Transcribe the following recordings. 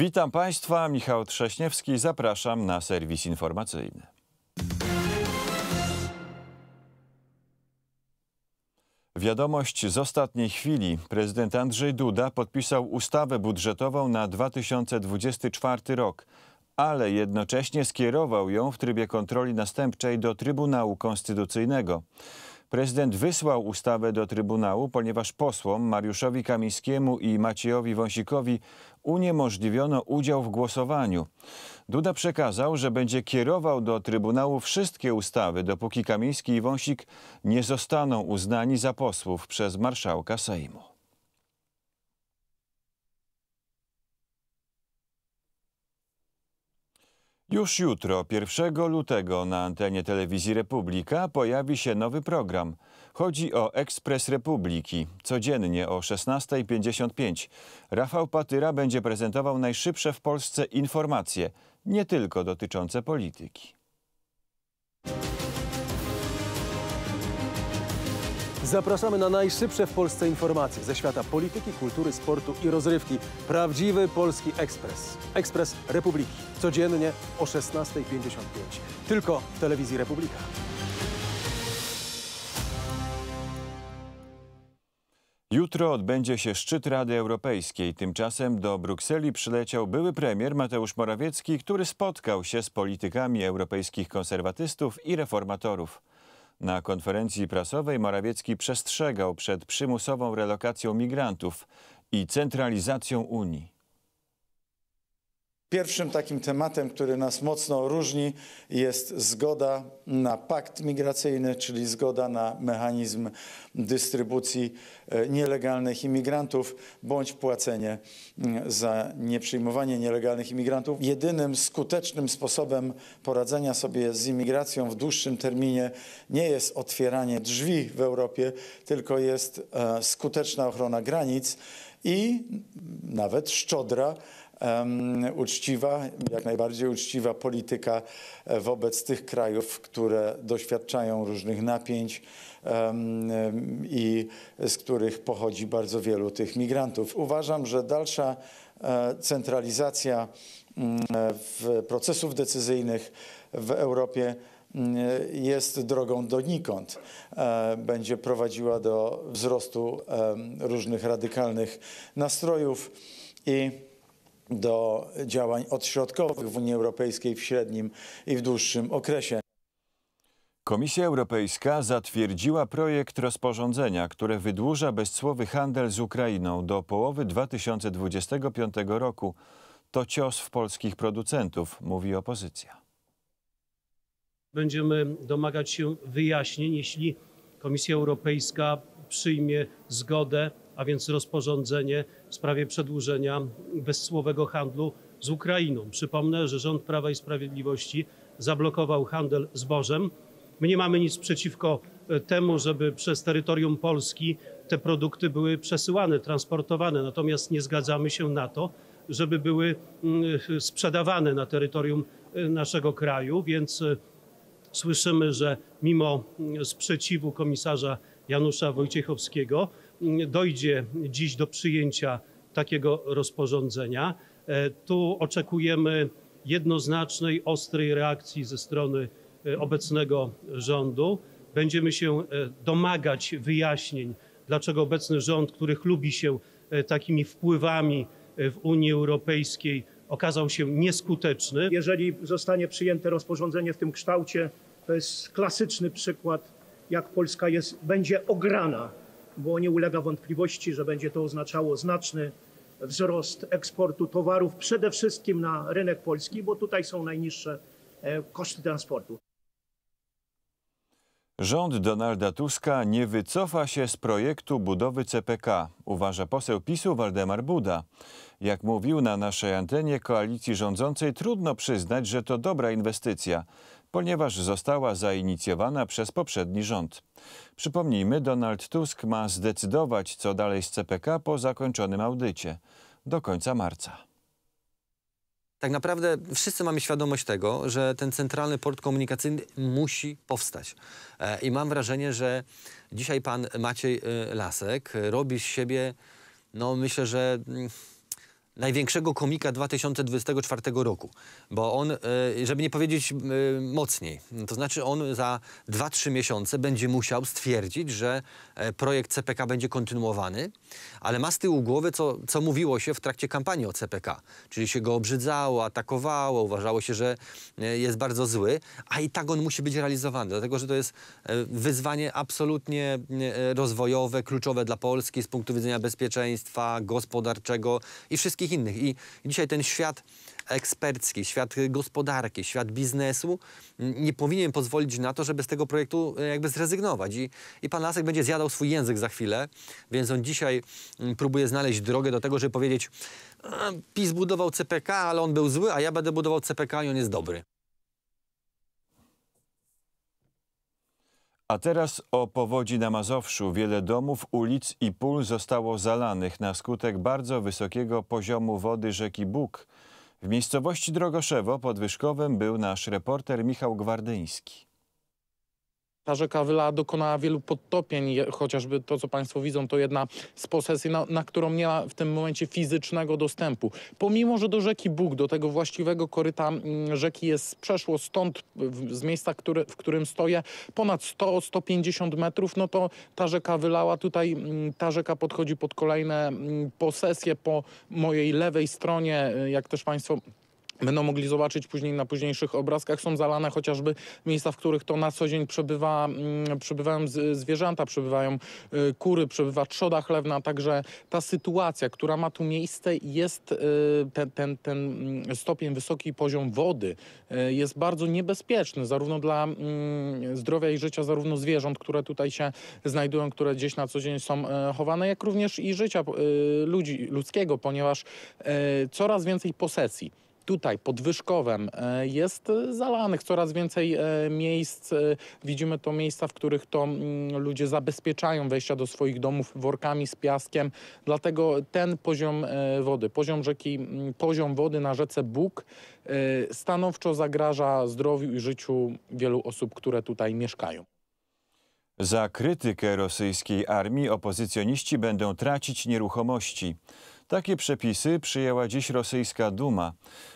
Witam Państwa, Michał Trześniewski, zapraszam na serwis informacyjny. Wiadomość z ostatniej chwili. Prezydent Andrzej Duda podpisał ustawę budżetową na 2024 rok, ale jednocześnie skierował ją w trybie kontroli następczej do Trybunału Konstytucyjnego. Prezydent wysłał ustawę do Trybunału, ponieważ posłom Mariuszowi Kamińskiemu i Maciejowi Wąsikowi uniemożliwiono udział w głosowaniu. Duda przekazał, że będzie kierował do Trybunału wszystkie ustawy, dopóki Kamiński i Wąsik nie zostaną uznani za posłów przez marszałka Sejmu. Już jutro, 1 lutego, na antenie telewizji Republika pojawi się nowy program. Chodzi o Ekspres Republiki, codziennie o 16.55. Rafał Patyra będzie prezentował najszybsze w Polsce informacje, nie tylko dotyczące polityki. Zapraszamy na najszybsze w Polsce informacje ze świata polityki, kultury, sportu i rozrywki. Prawdziwy Polski Ekspres. Ekspres Republiki. Codziennie o 16.55. Tylko w Telewizji Republika. Jutro odbędzie się szczyt Rady Europejskiej. Tymczasem do Brukseli przyleciał były premier Mateusz Morawiecki, który spotkał się z politykami europejskich konserwatystów i reformatorów. Na konferencji prasowej Morawiecki przestrzegał przed przymusową relokacją migrantów i centralizacją Unii. Pierwszym takim tematem, który nas mocno różni, jest zgoda na pakt migracyjny, czyli zgoda na mechanizm dystrybucji e, nielegalnych imigrantów bądź płacenie mm, za nieprzyjmowanie nielegalnych imigrantów. Jedynym skutecznym sposobem poradzenia sobie z imigracją w dłuższym terminie nie jest otwieranie drzwi w Europie, tylko jest e, skuteczna ochrona granic i nawet szczodra uczciwa, jak najbardziej uczciwa polityka e, wobec tych krajów, które doświadczają różnych napięć i z których pochodzi bardzo wielu tych migrantów. Uważam, że dalsza e, centralizacja mm, e, procesów decyzyjnych w Europie mm, jest drogą donikąd. Będzie prowadziła do wzrostu różnych radykalnych nastrojów i do działań odśrodkowych w Unii Europejskiej w średnim i w dłuższym okresie. Komisja Europejska zatwierdziła projekt rozporządzenia, które wydłuża bezcłowy handel z Ukrainą do połowy 2025 roku. To cios w polskich producentów, mówi opozycja. Będziemy domagać się wyjaśnień, jeśli Komisja Europejska przyjmie zgodę a więc rozporządzenie w sprawie przedłużenia bezcłowego handlu z Ukrainą. Przypomnę, że rząd Prawa i Sprawiedliwości zablokował handel zbożem. My nie mamy nic przeciwko e, temu, żeby przez terytorium Polski te produkty były przesyłane, transportowane, natomiast nie zgadzamy się na to, żeby były mm, e, sprzedawane na terytorium e, naszego kraju, więc słyszymy, że mimo mm, sprzeciwu komisarza Janusza Wojciechowskiego dojdzie dziś do przyjęcia takiego rozporządzenia. E, tu oczekujemy jednoznacznej, ostrej reakcji ze strony e, obecnego rządu. Będziemy się e, domagać wyjaśnień, dlaczego obecny rząd, który chlubi się takimi wpływami w Unii Europejskiej, okazał się nieskuteczny. Jeżeli zostanie przyjęte rozporządzenie w tym kształcie, to jest klasyczny przykład jak Polska jest, będzie ograna, bo nie ulega wątpliwości, że będzie to oznaczało znaczny wzrost eksportu towarów, przede wszystkim na rynek polski, bo tutaj są najniższe e, koszty transportu. Rząd Donalda Tuska nie wycofa się z projektu budowy CPK, uważa poseł PiSu Waldemar Buda. Jak mówił na naszej antenie koalicji rządzącej, trudno przyznać, że to dobra inwestycja ponieważ została zainicjowana przez poprzedni rząd. Przypomnijmy, Donald Tusk ma zdecydować, co dalej z CPK po zakończonym audycie do końca marca. Tak naprawdę wszyscy mamy świadomość tego, że ten centralny port komunikacyjny musi powstać. E, I mam wrażenie, że dzisiaj pan Maciej e, Lasek robi z siebie, no myślę, że mm, największego komika 2024 roku, bo on, e, żeby nie powiedzieć e, mocniej, to znaczy on za 2-3 miesiące będzie musiał stwierdzić, że e, projekt CPK będzie kontynuowany, ale ma z tyłu głowy, co, co mówiło się w trakcie kampanii o CPK, czyli się go obrzydzało, atakowało, uważało się, że jest bardzo zły, a i tak on musi być realizowany, dlatego że to jest wyzwanie absolutnie rozwojowe, kluczowe dla Polski z punktu widzenia bezpieczeństwa, gospodarczego i wszystkich wszystkich innych. I dzisiaj ten świat ekspercki, świat gospodarki, świat biznesu mm, nie powinien pozwolić na to, żeby z tego projektu e, jakby zrezygnować. I, i pan Lasek będzie zjadał swój język za chwilę, więc on dzisiaj mm, próbuje znaleźć drogę do tego, żeby powiedzieć PiS budował CPK, ale on był zły, a ja będę budował CPK i on jest dobry. A teraz o powodzi na Mazowszu. Wiele domów, ulic i pól zostało zalanych na skutek bardzo wysokiego poziomu wody rzeki Bóg. W miejscowości Drogoszewo pod był nasz reporter Michał Gwardyński ta rzeka Wyla dokonała wielu podtopień, chociażby to, co Państwo widzą, to jedna z posesji, na, na, którą nie ma w tym momencie fizycznego dostępu. Pomimo, że do rzeki Bóg, do tego właściwego koryta mm, rzeki jest przeszło stąd, z miejsca, który, w którym stoję, ponad 100-150 metrów, no to ta rzeka wylała. Tutaj mm, ta rzeka podchodzi pod kolejne mm, posesje po mojej lewej stronie, jak też Państwo będą mogli zobaczyć później na późniejszych obrazkach. Są zalane chociażby miejsca, w których to na co dzień przebywa, mm, przebywają zwierzęta, przebywają y, kury, przebywa trzoda chlewna, także ta sytuacja, która ma tu miejsce jest y, ten, ten, ten mm, stopień, wysoki poziom wody y, jest bardzo niebezpieczny zarówno dla mm, zdrowia i życia zarówno zwierząt, które tutaj się znajdują, które gdzieś na co dzień są e, chowane, jak również i życia ludzi, ludzkiego, ponieważ e, coraz więcej posesji tutaj pod Wyszkowem e, jest e, zalanych coraz więcej e, miejsc. Widzimy to miejsca, w których to mm, ludzie zabezpieczają wejścia do swoich domów workami z piaskiem. Dlatego ten poziom wody, poziom rzeki, mm, poziom wody na rzece Bóg stanowczo zagraża zdrowiu i życiu wielu osób, które tutaj mieszkają. Za krytykę rosyjskiej armii opozycjoniści będą tracić nieruchomości. Takie przepisy przyjęła dziś rosyjska Duma.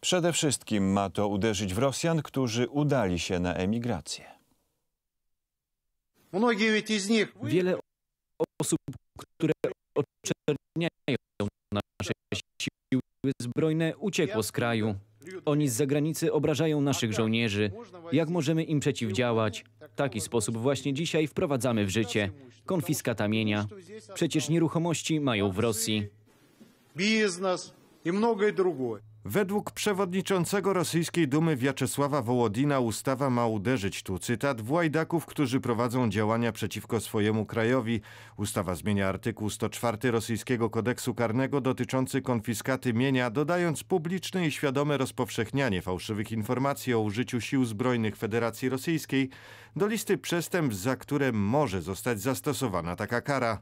Przede wszystkim ma to uderzyć w Rosjan, którzy udali się na emigrację. Wiele osób, które oczerniają nasze siły zbrojne, uciekło z kraju. Oni z zagranicy obrażają naszych żołnierzy. Jak możemy im przeciwdziałać? Taki sposób właśnie dzisiaj wprowadzamy w życie. Konfiskata mienia. Przecież nieruchomości mają w Rosji biznes i Według przewodniczącego rosyjskiej Dumy Wiaczesława Wołodina ustawa ma uderzyć tu, cytat, Łajdaków, którzy prowadzą działania przeciwko swojemu krajowi. Ustawa zmienia artykuł 104 rosyjskiego kodeksu karnego dotyczący konfiskaty mienia, dodając publiczne i świadome rozpowszechnianie fałszywych informacji o użyciu sił zbrojnych Federacji Rosyjskiej do listy przestępstw, za które może zostać zastosowana taka kara.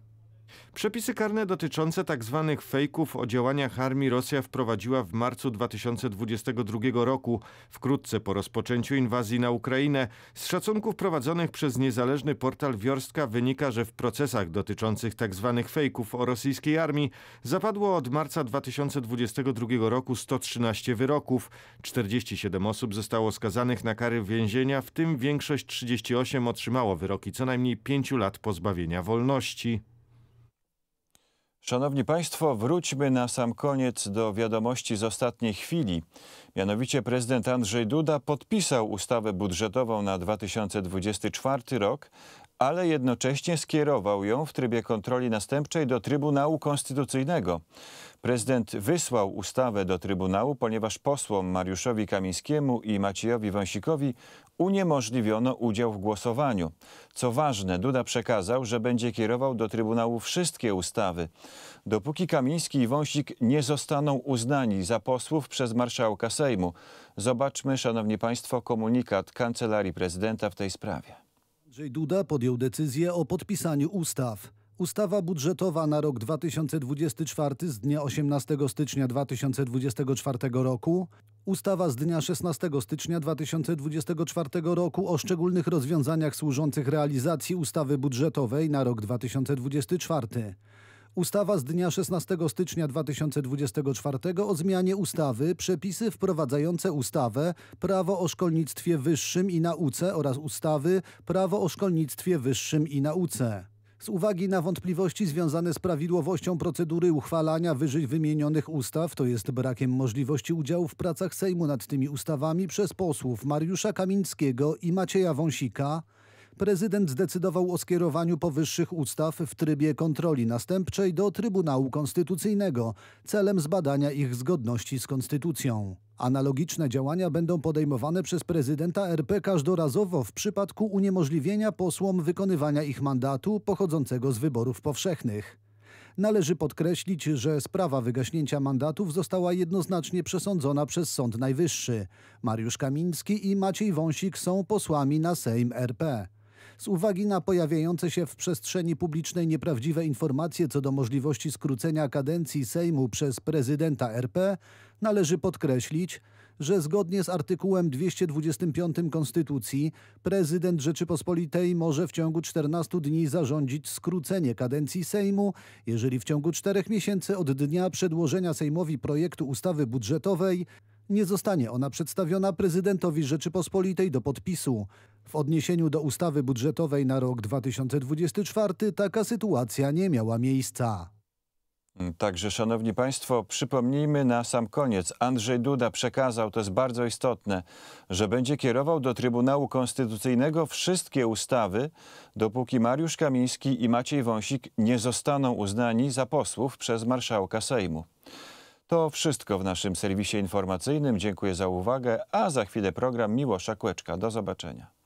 Przepisy karne dotyczące tzw. Tak fejków o działaniach armii Rosja wprowadziła w marcu 2022 roku, wkrótce po rozpoczęciu inwazji na Ukrainę. Z szacunków prowadzonych przez niezależny portal Wiorstka wynika, że w procesach dotyczących tzw. Tak fejków o rosyjskiej armii zapadło od marca 2022 roku 113 wyroków. 47 osób zostało skazanych na kary więzienia, w tym większość 38 otrzymało wyroki co najmniej 5 lat pozbawienia wolności. Szanowni Państwo, wróćmy na sam koniec do wiadomości z ostatniej chwili. Mianowicie prezydent Andrzej Duda podpisał ustawę budżetową na 2024 rok, ale jednocześnie skierował ją w trybie kontroli następczej do Trybunału Konstytucyjnego. Prezydent wysłał ustawę do Trybunału, ponieważ posłom Mariuszowi Kamińskiemu i Maciejowi Wąsikowi uniemożliwiono udział w głosowaniu. Co ważne, Duda przekazał, że będzie kierował do Trybunału wszystkie ustawy. Dopóki Kamiński i Wąsik nie zostaną uznani za posłów przez marszałka Sejmu. Zobaczmy, szanowni państwo, komunikat Kancelarii Prezydenta w tej sprawie. Andrzej Duda podjął decyzję o podpisaniu ustaw. Ustawa budżetowa na rok 2024 z dnia 18 stycznia 2024 roku, ustawa z dnia 16 stycznia 2024 roku o szczególnych rozwiązaniach służących realizacji ustawy budżetowej na rok 2024. Ustawa z dnia 16 stycznia 2024 o zmianie ustawy przepisy wprowadzające ustawę Prawo o szkolnictwie wyższym i nauce oraz ustawy Prawo o szkolnictwie wyższym i nauce. Z uwagi na wątpliwości związane z prawidłowością procedury uchwalania wyżej wymienionych ustaw, to jest brakiem możliwości udziału w pracach Sejmu nad tymi ustawami przez posłów Mariusza Kamińskiego i Macieja Wąsika, prezydent zdecydował o skierowaniu powyższych ustaw w trybie kontroli następczej do Trybunału Konstytucyjnego celem zbadania ich zgodności z konstytucją. Analogiczne działania będą podejmowane przez prezydenta RP każdorazowo w przypadku uniemożliwienia posłom wykonywania ich mandatu pochodzącego z wyborów powszechnych. Należy podkreślić, że sprawa wygaśnięcia mandatów została jednoznacznie przesądzona przez Sąd Najwyższy. Mariusz Kamiński i Maciej Wąsik są posłami na Sejm RP. Z uwagi na pojawiające się w przestrzeni publicznej nieprawdziwe informacje co do możliwości skrócenia kadencji Sejmu przez prezydenta RP, należy podkreślić, że zgodnie z artykułem 225 Konstytucji prezydent Rzeczypospolitej może w ciągu 14 dni zarządzić skrócenie kadencji Sejmu, jeżeli w ciągu 4 miesięcy od dnia przedłożenia Sejmowi projektu ustawy budżetowej nie zostanie ona przedstawiona prezydentowi Rzeczypospolitej do podpisu. W odniesieniu do ustawy budżetowej na rok 2024 taka sytuacja nie miała miejsca. Także, szanowni państwo, przypomnijmy na sam koniec. Andrzej Duda przekazał, to jest bardzo istotne, że będzie kierował do Trybunału Konstytucyjnego wszystkie ustawy, dopóki Mariusz Kamiński i Maciej Wąsik nie zostaną uznani za posłów przez marszałka Sejmu. To wszystko w naszym serwisie informacyjnym. Dziękuję za uwagę, a za chwilę program Miłosza Kłeczka. Do zobaczenia.